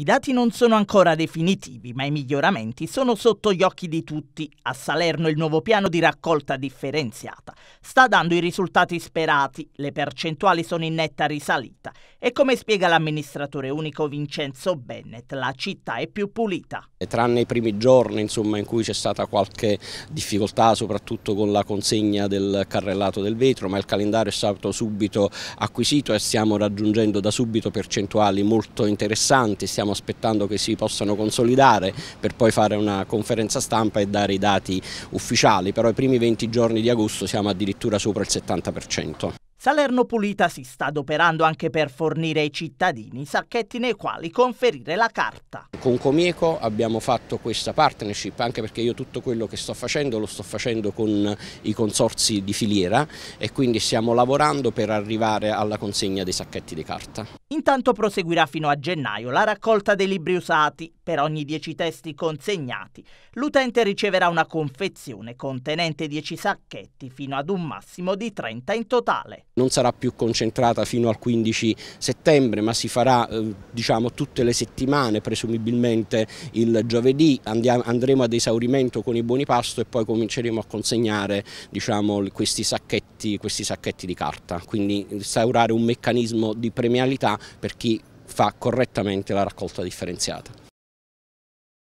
I dati non sono ancora definitivi, ma i miglioramenti sono sotto gli occhi di tutti. A Salerno il nuovo piano di raccolta differenziata sta dando i risultati sperati, le percentuali sono in netta risalita e come spiega l'amministratore unico Vincenzo Bennett, la città è più pulita. E tranne i primi giorni insomma, in cui c'è stata qualche difficoltà, soprattutto con la consegna del carrellato del vetro, ma il calendario è stato subito acquisito e stiamo raggiungendo da subito percentuali molto interessanti, stiamo stiamo aspettando che si possano consolidare per poi fare una conferenza stampa e dare i dati ufficiali, però i primi 20 giorni di agosto siamo addirittura sopra il 70%. Salerno Pulita si sta adoperando anche per fornire ai cittadini sacchetti nei quali conferire la carta. Con Comieco abbiamo fatto questa partnership anche perché io tutto quello che sto facendo lo sto facendo con i consorsi di filiera e quindi stiamo lavorando per arrivare alla consegna dei sacchetti di carta. Intanto proseguirà fino a gennaio la raccolta dei libri usati. Per ogni 10 testi consegnati, l'utente riceverà una confezione contenente 10 sacchetti fino ad un massimo di 30 in totale. Non sarà più concentrata fino al 15 settembre, ma si farà eh, diciamo, tutte le settimane, presumibilmente il giovedì. andremo ad esaurimento con i buoni pasto e poi cominceremo a consegnare diciamo, questi, sacchetti, questi sacchetti di carta. Quindi instaurare un meccanismo di premialità per chi fa correttamente la raccolta differenziata.